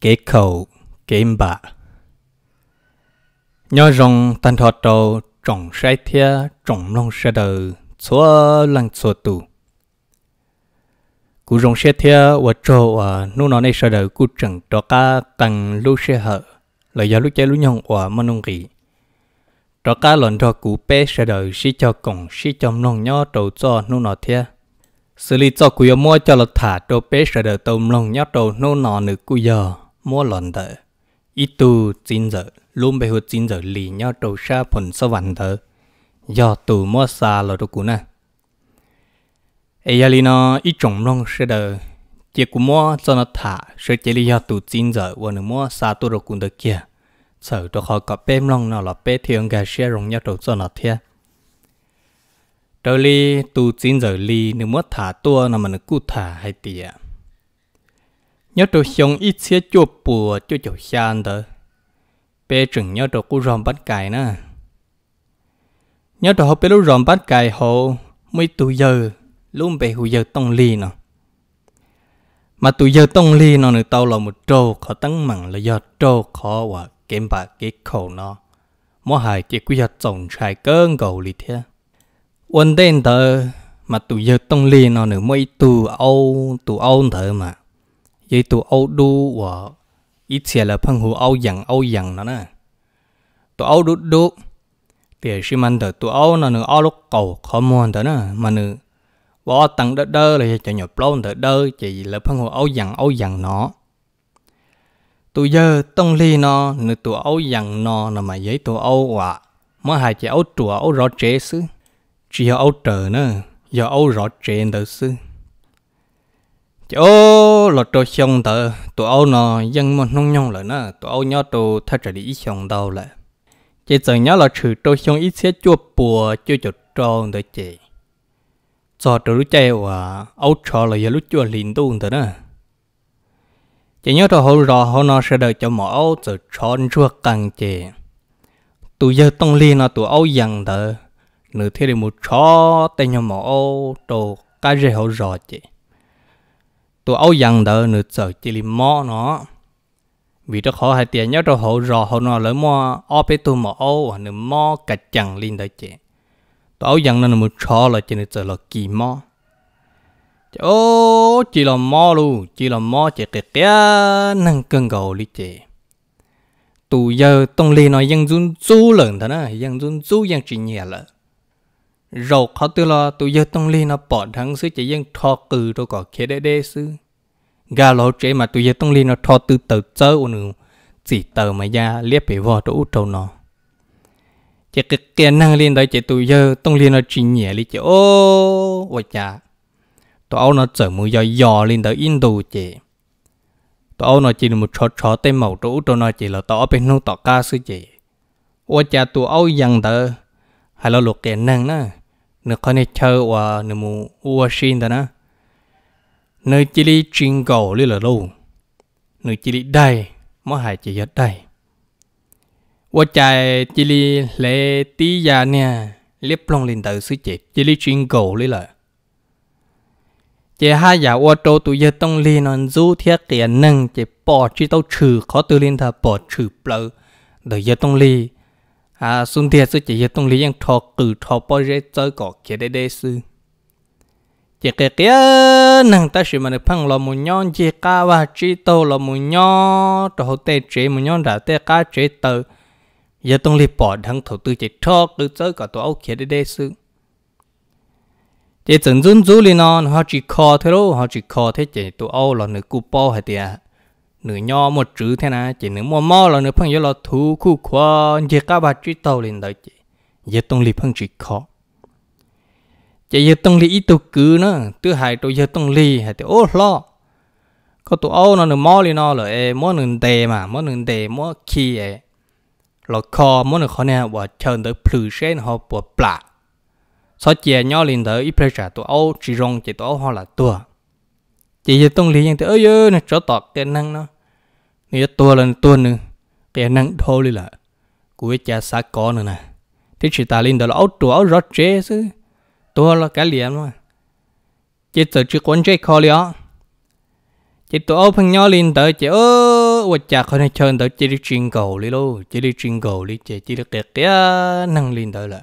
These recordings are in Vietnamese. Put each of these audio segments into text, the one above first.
kế cầu kế bạ nhớ rằng tan thọ đồ trọng sai thia trọng long sai đồ chúa lăng chúa tù cú rong xe thia và trâu và nô nó này sai đồ cú chẳng cho cả cần lưu xe hở là do lúc chơi lúc nhong và mà nông kỳ cho cả lần cho cú bé sai đồ xí cho cổng xí cho nông nhớ đầu cho nô nó thia xử lý cho cú mua cho lọt thả đầu bé sai đồ tôm long nhớ đầu nô nó nửa cú giờ mua lần tờ ít tu chín giờ luôn bị hụt chín giờ lì nhau trâu xa phần sơ vạn tờ do tù mua xa lò đồ cũ nè ấy giờ lì nó ít trồng rong sẽ đờ chỉ cú mua cho nó thả sẽ chỉ lì do tù chín giờ và nó mua xa tu đồ cũ được kia sợ cho họ có bém rong nào là bé thiên gà xe rong nhau trâu cho nó thiệt trở lì tu chín giờ lì, nếu mua thả tua là mình cứ thả hay tiệt nhớ đồ xong ít xế chỗ bùa cho chỗ xàn tờ bé chừng nhớ đồ cú ròm bắt cài nè nhớ đồ bé lúc ròm bắt cài hồ mấy tù giờ luôn bé hù giờ tông ly nè mà tù giờ tông ly nó nữa tao là một trâu khó tăng mặn là do trâu khó và kém bà cái khổ nó mỗi hai chỉ quý giờ trồng trái cơn cầu lì thế quân tên tờ mà tù giờ tông ly nó nữa mấy tù âu tù âu thở mà vậy tụ Âu đu của ít xe là phân hữu Âu dặn Âu dặn nó nè tụ Âu đu đu thì khi mình tới tụ Âu nó nữa Âu lúc cầu khó nè mà nữa bỏ tặng đỡ đỡ là cho nhập lôn đỡ đỡ chỉ là phân hữu Âu dặn Âu dặn nó tụ giờ tông ly nó nữa tụ Âu dặn nó là mà giấy tụ Âu quả mà hai chị Âu chùa Âu rõ chế sư chỉ Âu nữa giờ Âu rõ chế nữa sư chỗ là cho xong tờ tụi ông nó dân mà nông nhông lại nè tụi ông nhớ tụ thay trở đi ít xong đâu lại chỉ giờ nhớ là trừ cho xong ít sẽ chua bùa chua cho tròn tới chị cho tụi lúc chơi à ông cho là giờ lúc chua liền tuôn tờ nè chỉ nhớ tụi hậu rò họ nó sẽ đợi cho mọi ông giờ tròn chua càng chị tụi giờ tông liền là tụi ông dằn tờ nửa thế để một chó tay nhau mọi ông đồ cái gì họ rò chị tôi ตัวเอายังเดินเจอจิลิมอเนาะ vì đó khó hai tiền nhớ cho họ rò họ nó lỡ mò ô bê tôi mò ô và nửa mò cả chẳng liên đại chị tôi áo dặn nên một chó là chỉ nửa là là kỳ mò ô chỉ là mò luôn chỉ là mò chỉ cái cái năng cơn gầu lý chị tôi giờ tông lì nói dân run rú lần thế nè dân run rú dân chỉ nhẹ lợ rầu khó tư lo tụ giờ tông ly nó bỏ thắng sư chỉ dân thọ cử đâu có khế đế đế sư gà lỗ chế mà tụ giờ tông ly nó thọ tư tờ chớ ôn ừ chỉ tờ mà ra liếp bị vò chỗ trâu nó chỉ cái kia năng liên đấy chỉ tụ giờ tông ly nó chỉ nhẹ li chỉ ô ôi cha tụi ông nó chở mù dò dò lên tới in đồ chỉ tụi ông nó chỉ là một chó chó tên màu chỗ trâu nó chỉ là tỏ bên nông tỏ ca sư chỉ ô cha tụi ông dằn tờ hay là lục kẻ năng nữa nửa con này chơi và nửa mù Washington đó nửa chỉ đi chuyên cầu lì là lâu nửa chỉ đi đây mà hai chỉ ở đây và chạy chỉ đi lệ tí già nè liếp long lên đầu sư chị chỉ đi chuyên cầu lì là chị hai giờ ô tô tụi giờ tông liên on du thiết kiện nâng chị bỏ chỉ tàu trừ khó tự lên thà bỏ trừ bờ đời giờ tông liên à xuân thiệt sự chỉ hiện tông lý yang thọ cử thọ bao giờ chơi cỏ kia đây đây sư chỉ cái kia nàng ta chỉ mà được phăng lo mu nhon chỉ cá và chỉ tô lo mu nhon đồ tê chế mu nhon đã tê cá chế tờ giờ tông lý bỏ thằng thầu tư chỉ thọ cử chơi cỏ tổ ốc kia đây đây sư chỉ từng dân du li non họ chỉ khó thế đâu họ chỉ khó thế chỉ tụ âu là nữ cú bao hay tiệt nửa nho một chữ thế này chỉ nửa mò mò là nửa phong yếu là thú khu khoa như các bà chỉ tàu lên đấy chỉ giờ tông lì phong chỉ khó chỉ giờ tông lì ít tụ cứ nữa thứ hai tụ giờ tông lì hai tụ ô lo có tụ ô nó nửa mò lên nó là em mò nửa đề mà mò nửa đề mò khi em là khó mò nửa khó nè và chờ tới plư sen họ bỏ bả sao chị nhau lên tới ít phải trả tụ ô chỉ rong chỉ tụ ô họ là tua chỉ giờ tông lý nhưng thế ơi ơi nó cho tọt cái năng nó nếu tua là tua nữa cái năng thô đi là của cha xa có nữa nè thế chỉ ta lên đó là áo trụ áo rót chế chứ tua là cái liền mà chỉ sợ chưa quấn chế khó liền chỉ tụ áo phăng nhau lên tới chỉ ơ và cha khỏi này chơi tới chỉ đi truyền cầu đi luôn chỉ đi truyền cầu đi chỉ chỉ được cái năng lên tới là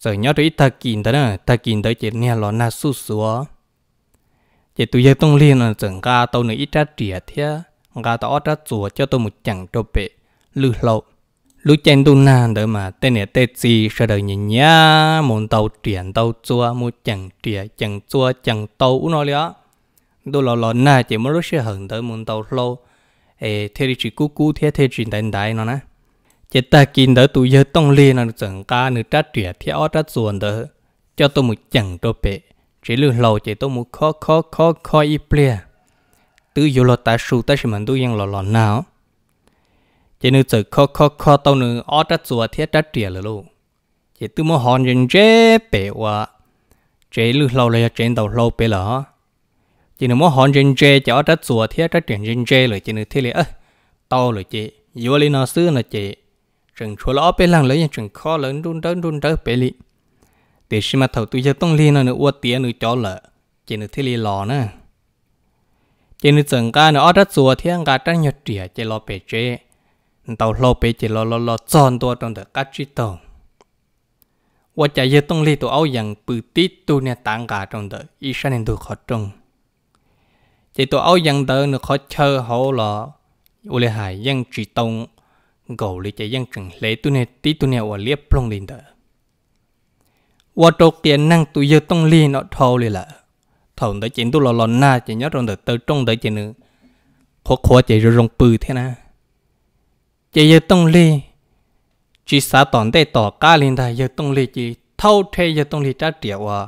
rồi nhớ tới ta kín tới nè ta kín tới chỉ nghe lo na su su vậy tôi giờ tông liên là chẳng ga tàu nữa ít ra trẻ thế ga tàu ít ra chùa cho tôi một chẳng trâu bể lư lộ lư chen tu nan đỡ mà tên này tên gì sợ đời nhìn nhá muốn tàu triển tàu chùa một chẳng trẻ chẳng chùa chẳng tàu nó liền tôi lò lò na chỉ mới lúc sẽ hận tới muốn tàu lâu ê thế thì chỉ cú cú thế thế chỉ đại đại nó nè chỉ ta kinh đỡ tôi giờ tông liên là chẳng ga nữa ra trẻ thế ít ra chùa đỡ cho tôi một chẳng trâu bể chỉ lưu lâu chỉ tôi muốn khó khó khó khó ít plea tự dù lo ta su ta xem mình tôi yên lo lo nào chỉ nữ tự khó khó khó tao nữ ở trách chùa thiết trách triệt rồi luôn chỉ tôi muốn hoàn nhân chế bể quá chỉ lưu lâu là trên đầu lâu bể là chỉ nữ muốn hoàn nhân chế chỉ ở trách chùa thiết trách triệt nhân chế rồi chỉ nữ thế là tao rồi chị dù lý nó xưa là chị chừng chùa lo bể lăng lấy chừng khó lớn đun đớn đun đớn bể liền để xí mà thầu tôi cho tông liên nó uất tía nó cho lợ chỉ nó thế li lò nữa chỉ nó chừng cái nó ở đất rùa thiên cả trăng nhật trìa chỉ lo bể chế tàu lo bể chỉ lo lo tròn tua trong được các chi tàu chạy giờ tông li tụ áo rằng bự tí tu nè tảng cả trong được ý sao nên tôi khó trông chỉ tụ áo rằng đỡ nó khó chơi hậu lò u lê hải gầu lì chạy dân chừng lệ tu nè tí tu nè và liếp plong lên đỡ ว่าโจเกียนนั่งตุยต้องลีนอทอเลยล่ะถอนได้จีนตุลอลอนหน้าจีนยอดรอนเดตจงได้จีนขขวจีรรงปือเท่นะจีเยต้องลีจีสาตอนได้ต่อก้าลินได้เยต้องลีจีเท่าเทเยต้องลีจ้าเดียวว่า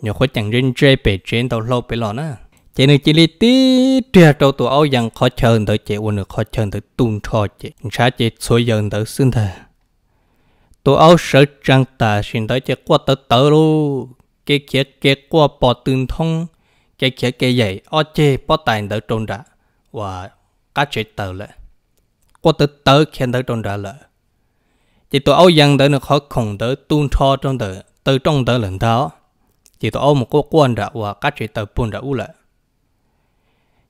เนาะขวจังเรนเจเปเจนตัวเราไปหล่อนะจีนึงจีลีตีเดียวตัวตัวเอายังขอเชิญเดจีวันนึงขอเชิญเดตุนทอจีช้าจีสวยเยินเดซึ่งเธอ tôi áo sợ trăng ta xin tới chạy qua tới tớ luôn cái kia cái qua bỏ tương thông cái kia cái vậy ở chê bỏ tài đỡ trôn đã và cá chạy tớ lại qua tới tớ khen đỡ trôn đã lại chỉ tôi áo dân đỡ nó khó khổng đỡ tuôn cho trong đỡ tớ trong đỡ lần tháo chỉ tôi áo một cô quan đã và cá chạy tớ buồn đã u lại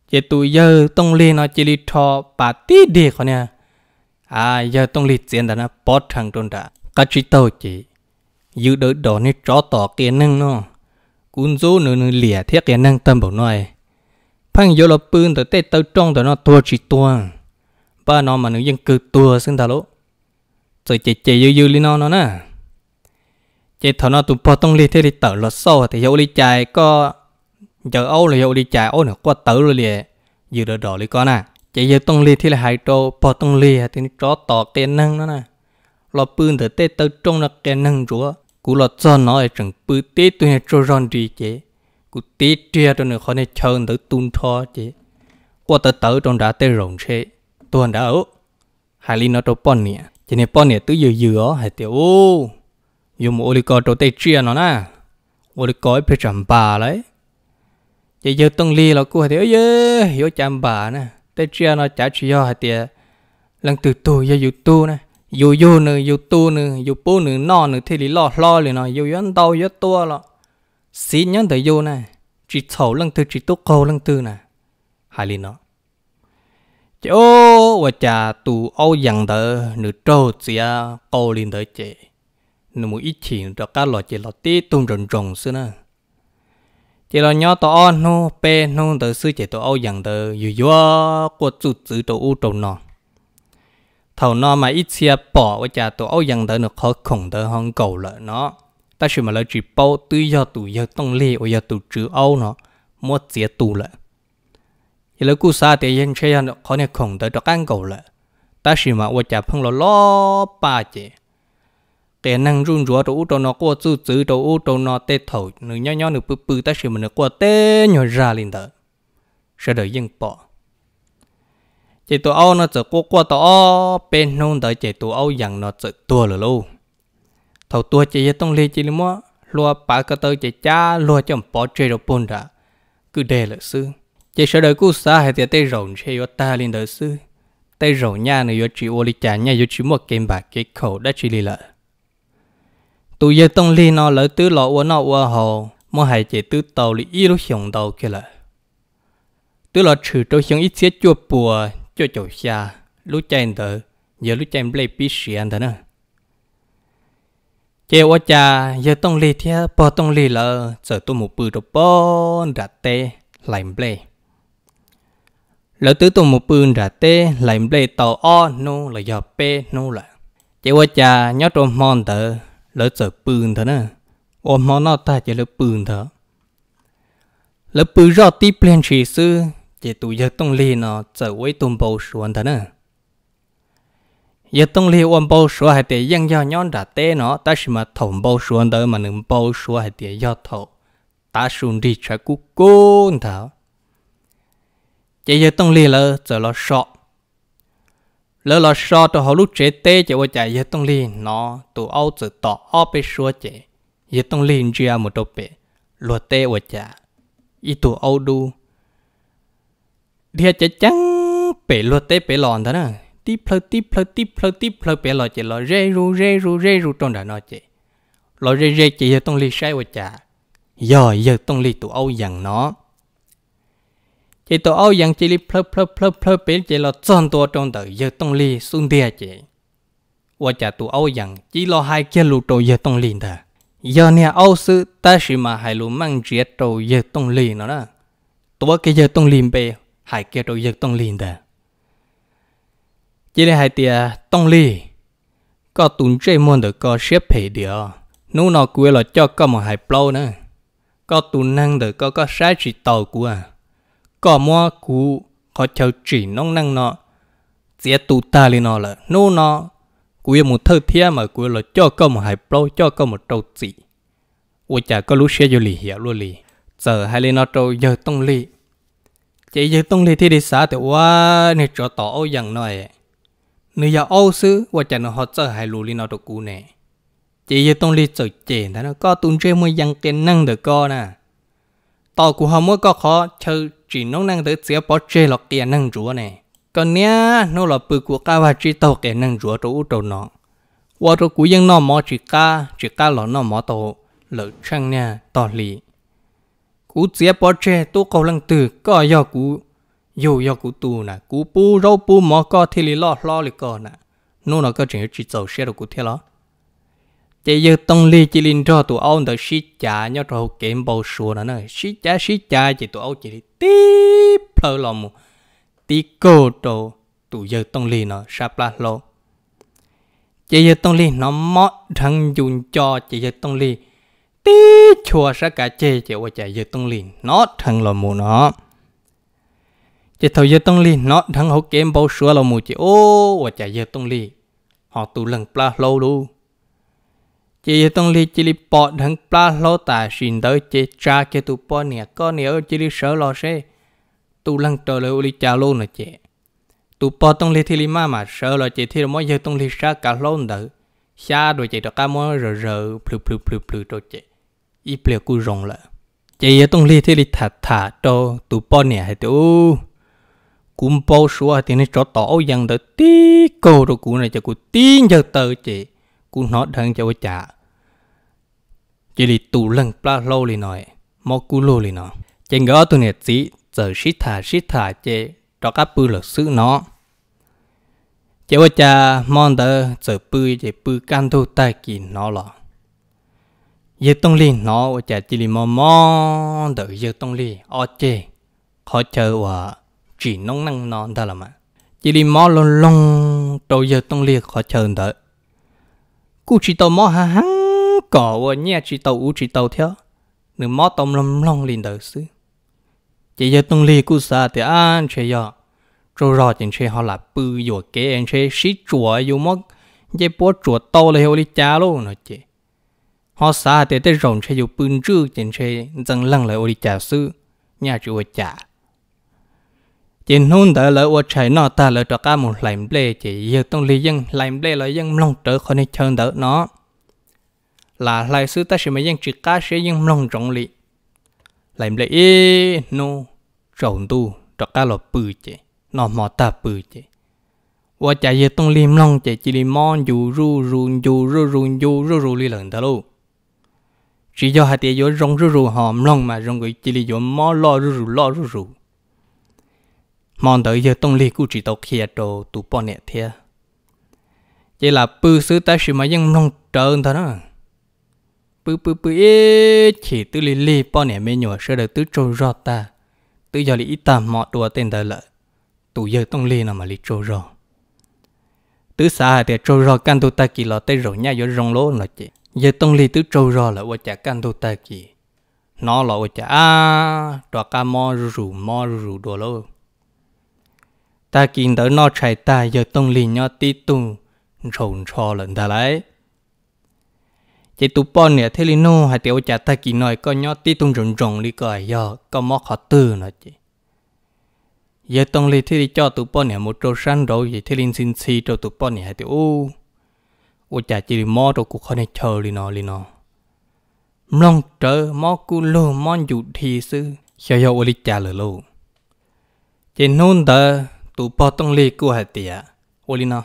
chỉ tôi giờ tông lên nó chỉ li cho bà tí đi khỏi nha à giờ tông li tiền đã nó bỏ thằng trôn đã cá chỉ tàu chỉ dự đỡ đó nên chó tỏ kia năng nó cũng dỗ nữa nữa lìa thiết kia năng tâm bảo nói phăng vô là bươn tới tết tới trong tới nó tua chỉ tua ba nó mà nữ dân cứ tua xin thà lỗ rồi chạy chạy dư dư lên nó nó nè chạy thằng nó tụi po tông lì thế thì tớ lọt sâu thì hiệu đi chạy có giờ âu là hiệu đi chạy âu nữa qua tớ rồi lìa dự đỡ đó đi con à chạy dư tông lì thế là hai trâu po tông lì thì nó chó tỏ kia năng nó nè lo bươn thở tê tớ trong nó kè nâng rúa cú lo cho nó ở trong bư tê tụi nhà trô ròn đi chế cú tê tre cho nó khó này chơn tớ tun thọ chế qua tớ tớ trong đá tê rồng chế tuần đã ở hai lý nó trô bọn nè chỉ nên bọn nè tứ dừa dừa hai tiểu ô dùng một ô trô tê tre nó na ô li coi phải chậm bà lấy, chỉ giờ tông li là cú hai tiểu ơi hiểu chậm bà nè tê tre nó chả chỉ do hai tiểu lần từ tù giờ dụ tu nè dù dù nữa dù tu nữa dù bố nữa nọ nữa thì lý lo lo liền nó dù yên đau yên tua lọ xí nhân tới dù này chỉ thầu lăng tư chỉ tốt câu lăng tư nè hai lý nó chỗ và cha tu âu dặn tờ nữ trâu chia câu liền tới chế nữ mũi ít chỉ cho các loại chế lọ tí tung rồng rồng xưa nè chế lọ nhỏ tao on pe nô tờ sư chế tao âu dặn tờ dù dù của chủ chữ tao u trồng nọ thầu nó mà ít xe bỏ với cha tổ âu dân tới nó khó khổng tới hong cầu lợi nó ta chỉ mà lợi chỉ bao tư do tụ giờ tông lì ô giờ tụ chữ âu nó mua chia tụ lợi giờ lợi cú sa thì dân chơi nó khó này khổng tới cho căn cầu lợi ta chỉ mà ô cha phong lo lo ba chế, cái năng run rủa đồ đồ nó qua chữ chữ đồ đồ nó tê thầu nửa nhỏ nhỏ nửa bự bự ta chỉ mà nửa qua tê nhỏ ra lên tới sẽ đợi dân bỏ chỉ tụ Âu nó chỉ qua qua tao bên nông đợi chỉ tụ Âu rằng nó chỉ tua rồi luôn thầu tua chỉ tông lê chỉ mua lúa bà cái tới chỉ cha lúa chồng bỏ chơi rồi bún ra cứ để là sư chỉ sợ đợi cú xa hay thì tay rồng chơi yo ta lên đời sư tay rồng nha này yo chỉ ô li chả nha yo chỉ một kem bạc cái khẩu đã chỉ li lợ tụ giờ tông lê nó lỡ tứ lọ ô nó ô hồ mua hai chỉ tứ tàu li ít lúc hiồng đầu kia lợ tứ lọ trừ trâu hiồng ít xé chua bùa cho chỗ xa lú chen tờ giờ lú chen play pi sĩ anh thằng chế ô cha giờ tông lì thia bỏ tông lì lờ giờ tôi một bự đồ bón, ra tê lại play lỡ tứ tôi một bự ra tê lại play tàu o nô là giờ pê nô là chế ô cha nhớ trong mòn tờ lỡ giờ bự thằng nữa ôm mòn nó ta chế lỡ bự thằng lỡ bự rõ tí plan chỉ sư chỉ tụ giờ tông li nó trở với tùng bầu xuống thế nè, giờ tông li ôm bầu xuống hay để dân do nhón đã tê nó ta chỉ mà thủng bầu xuống đó mà nâng bầu xuống hay để do thổ ta xuống đi trái cú côn thảo chỉ giờ tông li là trở lo sợ lỡ lo sợ tôi họ lúc chế tê chỉ với chạy giờ tông li nó tụ áo trở tỏ áo bị xuống chế giờ tông li chưa một đôi bể lo té với chạy ít tụ áo đu thì chả chăng bể luật tế bể lòn đó nè tí plơ tí plơ tí plơ tí plơ bể lò chỉ lò rê ru rê ru rê ru trong đó nó chỉ lò rê rê chỉ giờ tông ly sai của chả giờ giờ tông ly tụ âu dằn nó chỉ tụ âu dằn chỉ ly plơ plơ plơ plơ bể chỉ lò tròn tua trong đó giờ tông ly xuống địa chỉ của chả tụ âu dằn chỉ lo hai kia lù trâu giờ tông ly đó, giờ nè âu sư ta chỉ mà hai lù mang triệt trâu giờ tông ly nó đó tụ cái giờ tông ly bể hai kia rồi giật tông liền đó chỉ là hai tia tông lì có tụng chơi môn được có xếp hệ địa nếu nó quê là cho có một hai plau nữa có tụng năng được có có sai trị tàu của à có mua cú có chào chỉ nông năng nó sẽ tụ ta lên nó là nếu nó quê một thơ thia mà quê là cho có một hai plau cho có một trâu chỉ ôi chả có lúc xe vô lì hiểu luôn lì giờ hai lên nó trâu giờ tông lì chỉ như tung thì đi xã thì qua, nè cho tỏ ô dần nói nữ giờ ô xứ và chẳng họ chơi hai lù li nó đồ cũ nè chỉ như tung thì chơi chè thế nó có tung chơi mới dần tiền năng được co nè tao của họ mới có khó chơi chỉ nó năng tới sẽ bỏ chơi lọc tiền năng chúa nè còn nhá nó là bự của cao và chỉ tàu cái năng chúa tàu tàu nó và tàu cũng dân nó mò chỉ ca, chỉ ca là nó mò tàu lỡ chăng nè tàu lì cú chia bỏ tre tô cầu lăng từ có do cú dù do cú tu nè cú pu rau pu mò co thì lì lo lo lì co nè nô nó có chuyện chỉ dầu xe đồ cú thế lo giờ tông lì chỉ linh cho tụ ông đó xí chả nhớ rồi kém bầu sùa nè nè chả xí chả chỉ tụ ông chỉ tí phơ lò mù tí cô đồ tụ giờ tông lì nó sắp la giờ tông lì nó mót thằng dùng cho chỉ giờ tông lì tí chua sẽ cả chê chê qua chạy dưới tông liền nó thằng lò mù nó chỉ thầu dưới tông liền nó thằng hậu kém bao sữa lò mù chỉ ô qua chạy dưới tông liền họ tụ lần pla lâu luôn chỉ dưới tông liền chỉ li bỏ thằng pla lâu ta xin tới chỉ cha kia tụ bỏ nè có nè chỉ li sợ lò xe tụ lần trở lại li cha luôn nè chị tụ bỏ tông liền thì li ma mà sợ là chị thì mỗi giờ tông liền xa cả lâu nữa xa rồi chị đó cá mối rờ rờ plu plu plu plù rồi chị ít bìa cú rồng lợ chị tung li thế li thả thả cho tụ bao nè hay tụ cũng bao số thì nó cho tỏ rằng đó tí cô rồi cú này cho cú tin cho tờ chị cú nó đang cho trả chỉ li tụ lần pla lô li nói cú lô li nó chị ngỡ tụ nè giờ xít thả xít thả chị cho các bư lực sư nó chị bảo cha mong đó giờ bư chị bư can thu tay kỳ nó lọ giờ tông li nó chả chỉ li mò mò đợi giờ tông li ở chê khó chờ và chỉ nông năng non thôi là mà chỉ li mò lon lon đầu giờ tông li khó chờ đỡ cú chỉ tàu mò hà hăng cỏ và nhà chỉ tàu u chỉ tàu theo nếu mò tông lon lon liền đợi xứ chỉ giờ tông li cú sa thì ăn chơi giờ rồi rồi chính chơi họ là bự rồi kế anh chơi xí chuột rồi mốc, giờ bố chuột to là hiểu đi cha luôn nó chơi họ xa để để rộng sẽ dù bưng trư trên xe dân lăng lại ôi trả sư nhà chủ ôi chà trên hôn đỡ lỡ ôi chạy nó ta lỡ cho cả một lạnh bê chỉ giờ tông lý dân lạnh bê lỡ dân mong trở khỏi nơi chân đỡ nó là lại sư ta sẽ mấy dân chỉ cá sẽ dân mong rộng lị lạnh bê ê nô rộng tu cho cả lỡ bự chỉ nó mò ta bự chỉ ôi chạy giờ tông liêm long chỉ chỉ liêm mòn dù rù rù dù rù rù dù rù rù li lần ta luôn chỉ do hạt tiêu rong rú rú họ lòng mà rong cái chỉ là do mò lo rú rú lo rú rú mòn tới giờ tông li cú chỉ tàu kia đồ tụ bọn nè thia chỉ là bư sứ ta vẫn mà ยัง nông trơn thôi đó bự bự bự ế chỉ tư li li bọn nè mê nhỏ sẽ được tứ trâu rót ta tứ giờ li ít tạm mọ đùa tên đời lợi tụ giờ tông li nào mà li trâu rót tứ xã hạt tiêu trâu rót căn tụ ta kỳ lọ tay rổ nhá vô rong lỗ nó chị giờ tông lì tứ trâu rò là ủa chả can đồ ta kì nó là ủa chả đọa ca mo rủ mo rủ đồ lô ta kì đỡ nó chạy ta giờ tông lì nhó tí tu rộn trò lần ta lấy chỉ tụ bò nè thế li nô hay tiểu chả ta kì nói có nhó tí tu rộn rộn li coi giờ có mò khó tư nó chị giờ tông lì thế li cho tụ bò nè một trâu săn rồi thì thế li xin xì cho tụ bò nè hay tiểu ô chả chỉ đi mò rồi cũng không nên chờ đi nó đi nó mong chờ mò cú lô mòn dụ thì sư xia yo ô li chả lơ lô chỉ nôn tờ tụ bỏ tông li cú hạt tiệt ô li nó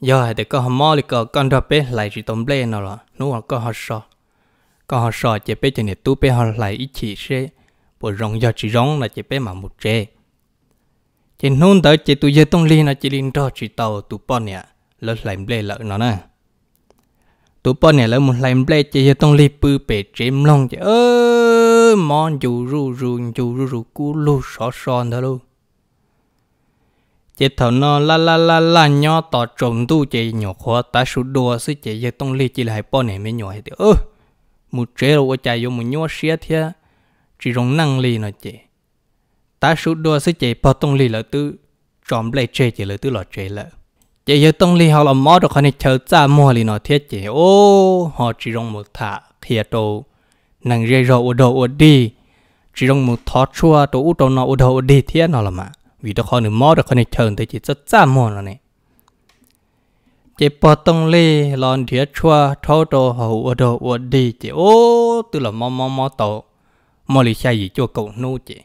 giờ hạt tiệt có hầm mò li có con đập bê lại chỉ tôm bê nó là nó là có hạt sọ có hạt sọ chỉ bê chỉ nè tu bê hạt lại ít chỉ sẽ, bộ rong giờ chỉ rong là chỉ bê mà một tre chỉ nôn tờ chỉ tụ giờ tông li nó chỉ linh đó chỉ tàu tụ bỏ nè lỡ lại bê lỡ nó nè tụi bọn này là một lần ble chỉ cho tông li bự bể chém long chứ ơ mòn dù ru ru dù ru ru cú lu sọ sòn nữa luôn chỉ thầu nó la la la la nho tỏ trồng tu chỉ nhỏ khó ta sụ đùa sư chỉ cho tông li chỉ là hai bọn này mới nhỏ hết ơ một chế rồi chạy vô một nhó xía thia chỉ rong năng li nó chỉ ta sụ đùa sư chỉ bỏ tông li là tư trộm ble chế chỉ là tư lọ chế là chỉ giờ tông li họ làm mò được con này chờ cha mua li nó thiết chế ô họ chỉ rong một thả khía đồ nàng dây rồi ô đồ ô đi chỉ rong một thọ chua đồ ô đồ nó ô đồ ô đi thiết nó là mà vì đó họ nữa mò được con này chờ tới chỉ rất cha mua nó này chỉ bỏ tông li lon thiết chua thọ đồ họ ô đồ ô đi chỉ ô từ là mò mò mò tổ mò li sai gì cho cậu nô chỉ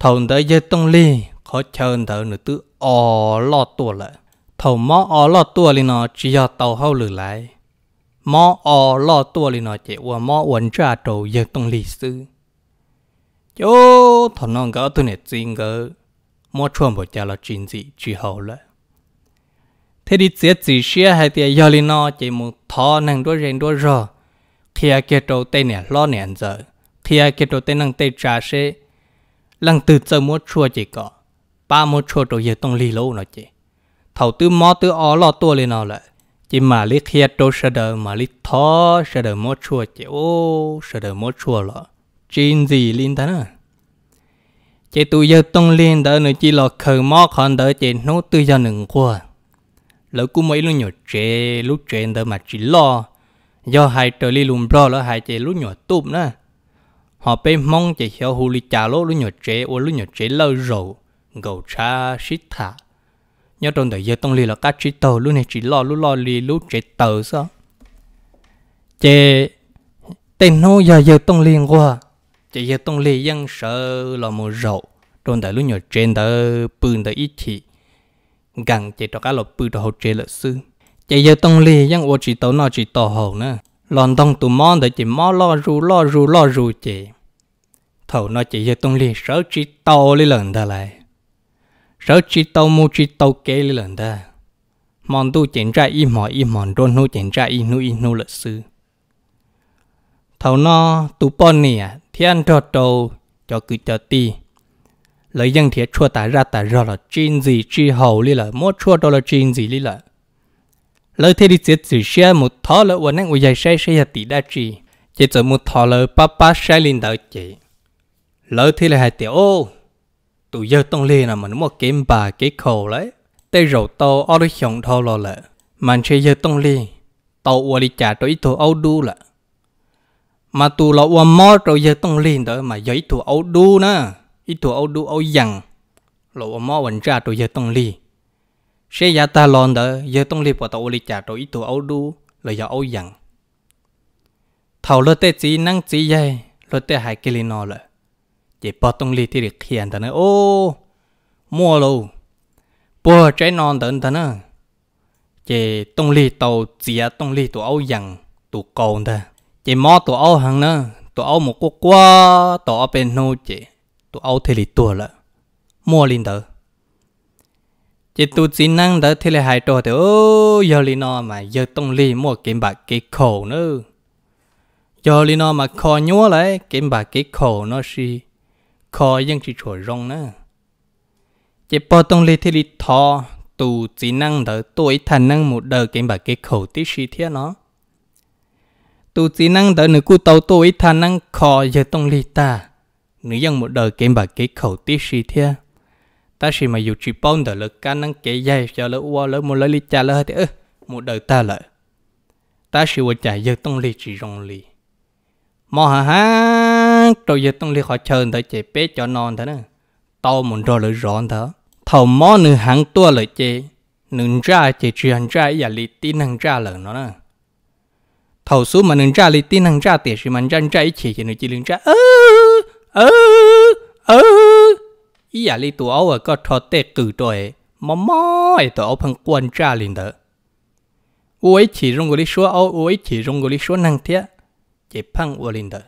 thầu tới giờ tông li khó chân thở nửa tư ò lo tua lại thầu mó ò lo tua lên nó chỉ do tàu hâu lử lại mó ò lo tua lên nó chỉ qua mó quấn ra trầu giờ tông lì sư chỗ thầu nó gỡ tôi này chính gỡ mó chuẩn bộ cha lo chính gì chỉ hậu lại thế đi chết chỉ xia hai thì giờ lên nó chỉ một thọ năng đuôi rèn đuôi rò khi kia trầu tây nè lo nè giờ khi kia trầu tây năng tây trà xe lăng từ giờ mua chua chỉ có ba một chỗ đồ giờ tông lì lô nó chị thầu tư mò tư ó lo tua lên nó lại chỉ mà lý khía đồ sờ đờ mà lý thó sờ đờ mò chua chị ô sờ đờ mò chua lọ chín gì linh ta nữa chị tụi giờ tông lên đỡ nữa chỉ là khờ mò còn đỡ chị nấu tư giờ nừng qua lỡ cũng mấy lúc nhỏ trẻ lúc trẻ đỡ mà chỉ lo do hai trời li lùm bro lỡ hai chị lúc nhỏ tụm nữa họ bên mong chị hiểu hù lì chả lỗ lúc nhỏ trẻ ô lúc nhỏ trẻ lâu rồi gầu cha shit thả nhớ trong đời giờ tông lì là cá chỉ tàu lúc này chỉ lo lúc lo lì lúc chỉ tàu sao chè tên nó giờ giờ tông liền qua chè giờ tông lì dân sợ là một rậu trong đời lúc nhỏ trên đó bưng đó ít chỉ gần chè cho cá lộc bưng đó hậu chè là sư chè giờ tông lì dân ô chỉ tàu nó chỉ tàu hậu nữa lòn tông tụ món để chỉ mó lo ru lo ru lo ru chè thầu nó chỉ giờ tông lì sợ chỉ tàu lấy lần ta lại sở chỉ tàu mu chỉ tàu kế lần đó mòn tu chỉnh ra im mỏi im mòn đôn nu chỉnh ra im nu im nu lợt sư thầu no tu pon nè thiên trò trâu cho cứ cho ti lấy dân thiệt chua tả ra tả ra là chín gì chi hầu li là mỗi chua đó là chín gì li là lời thế đi chết chỉ xe một thọ là quần năng uy dài xe xe tỷ đa chi chỉ chờ một thọ là ba ba xe linh đạo chỉ lời thế là hai tiểu ô tụi giờ tông liền là mình một kiếm bà cái khổ đấy tê rầu tàu ở đây hiểm thâu lo lợ mình chơi giờ tông liền tàu uo đi trả tới tụ đu lợ mà tụ lo uo mò rồi giờ tông liền đó mà giấy tụ âu đu nè ít tụ âu đu âu dằn lo uo mò vẫn trả tụi giờ tông liền sẽ giá ta lon đó giờ tông liền của tàu uo đi trả tới ít đu là giờ âu dằn thầu lo tê chỉ năng chỉ dây lo tê hai kilo lợ chỉ bỏ tung li thì được hiện ta nữa ô mua lô bùa trái non tận ta nữa chỉ tung li tàu chỉ tung li tụ áo dằn tụ cầu ta chỉ mò áo hàng nữa tụ áo một quốc qua tụ áo bên nô chỉ áo thì lì tua lợ mua linh tờ chỉ tụ chỉ năng tờ thì là hai trò thì ô giờ li nó mà giờ tung li mua kiếm bạc cái nữa giờ li nó mà khó nhúa lại kiếm bạc cái nó xì khó dân chỉ chỗ rong nữa chỉ bỏ tông lê thế đi thò tù chỉ năng đỡ tuổi thành năng một đời cái bà cái khẩu tí sĩ thế nó tù chỉ năng đỡ nữ cú tàu tuổi thành năng khó giờ tông lê ta nữ dân một đời cái bà cái khẩu tí sĩ thế ta chỉ mà dù chỉ bao đỡ lực cá năng kê dây cho lỡ uo lỡ một lỡ lì cha lỡ thì ơ một đời ta lỡ ta chỉ vừa chạy giờ tông lê chỉ rong lì mò hà ha năng trâu giờ tung li họ chờ tới chế bé cho non thế nè tao muốn rồi lỡ rón thở thở mò nửa hàng tua lỡ chế nửa ra chế chỉ hàng ra giờ à li tin hàng ra lỡ nó nè thầu số mà nửa ra li tin hàng ra tiền thì mình ra ra ý chỉ chỉ nửa chỉ nửa ra ơ ơ ơ giờ li tụ áo có thọ tê cử rồi mà mò tụ áo phăng quan ra liền thế ôi chỉ rung người đi xuống áo ôi chỉ rung người đi xuống năng thiết chế phăng ua liền thở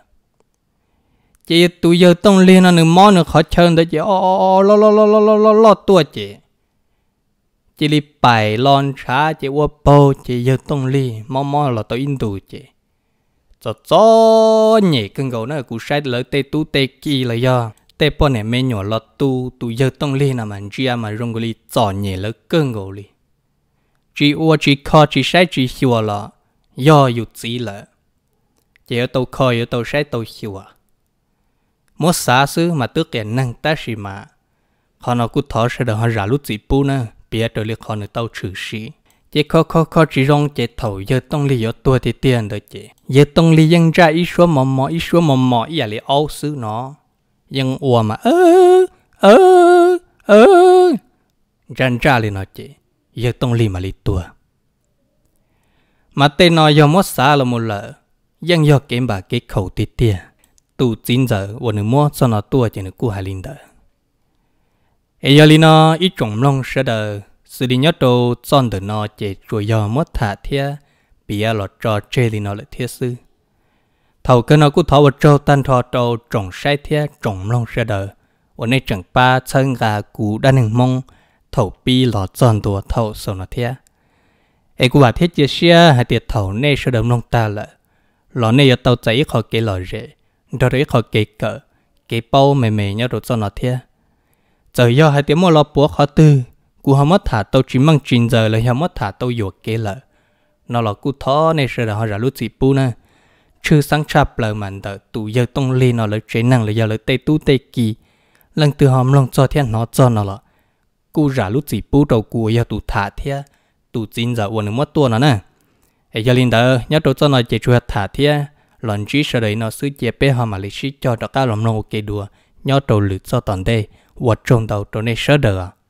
chị tôi giờ tông liên anh mò nó khó chơn đó chị ô ô lo lo lo lo lo lo lo tua chị chị li bài lon trá chị qua bầu chị giờ tông li mò mò là tao in đủ chị cho cho nhỉ cưng gấu nó cũng sai lỡ tê tu tê kỳ là do tê po này mê nhỏ lo tu tụi giờ tông li là mình chia mà rong li cho nhỉ lỡ cưng gấu li chị qua chị khó chị sai chị hiểu là do dù chỉ lỡ chị ở tàu khó ở tàu sai tàu hiểu à mua xa xứ mà tức kẻ năng ta xì mà họ nó cứ thở sẽ được họ ra lúc gì bu nè bia trở lại họ nó tàu trừ sĩ chỉ khó khó khó chỉ rong chỉ thầu giờ tông lý giờ tua thì tiền đó chị giờ tông lý dân ra ít số mò mò ít số mò mò ít là áo xứ nó dân ua mà ơ ơ ơ dân ra liền nó chị giờ tông lý mà lý tua mà tên nó giờ mất xa là một lợ dân giờ kiếm bà cái khẩu tì tiền tu chín giờ và nữ mua cho nó tua chỉ nữ cua hai linh đời ấy giờ linh nó ít trồng long sẽ đời sự linh nhất đồ chọn đời nó chỉ chủ giờ mất thả thia bia lọt trò chơi linh nó lại thiết sư thầu cơ nó cũng thọ vật trâu tan thọ trâu trồng sai thia trồng long sẽ đời và nay chẳng ba chân gà cú đa hình mông thầu pi lọt chọn đồ thầu sầu nó thia ấy cũng bà thiết chia sẻ hai tiệt thầu nay sẽ đồng nông ta lợi lọ nay giờ tàu cháy khỏi kế lọ rễ đó đấy khó kể cỡ kể bao mềm mềm nhớ đột cho nó thế giờ do hai tiếng mua lo búa khó tư cú không mất thả tàu chỉ mang chín giờ là không mất thả tàu dột kế lợ nó là cú thó này sẽ là họ ra lúc gì bu nè chứ sáng chập lờ màn tờ tụ giờ tông lên nó lấy chế năng là giờ lấy tây tu tây kỳ lần từ họ lòng cho thiên nó cho nó là cú ra lúc gì bu đầu cú giờ tụ thả thế tụ chín giờ uống nước mất tua nó nè ấy giờ lên đó nhớ đồ cho nó chỉ chuột thả thế lần chỉ sau đấy nó sử chế bé họ mà lịch sử cho đó các lòng nông kê đùa nhau trầu lửa cho toàn đây hoặc trồng đầu trồng này sơ đờ